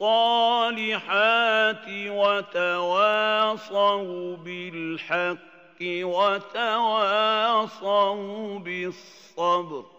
الصَّالِحَاتِ وَتَوَاصَوْا بِالْحَقِّ وَتَوَاصَوْا بِالصَّبْرِ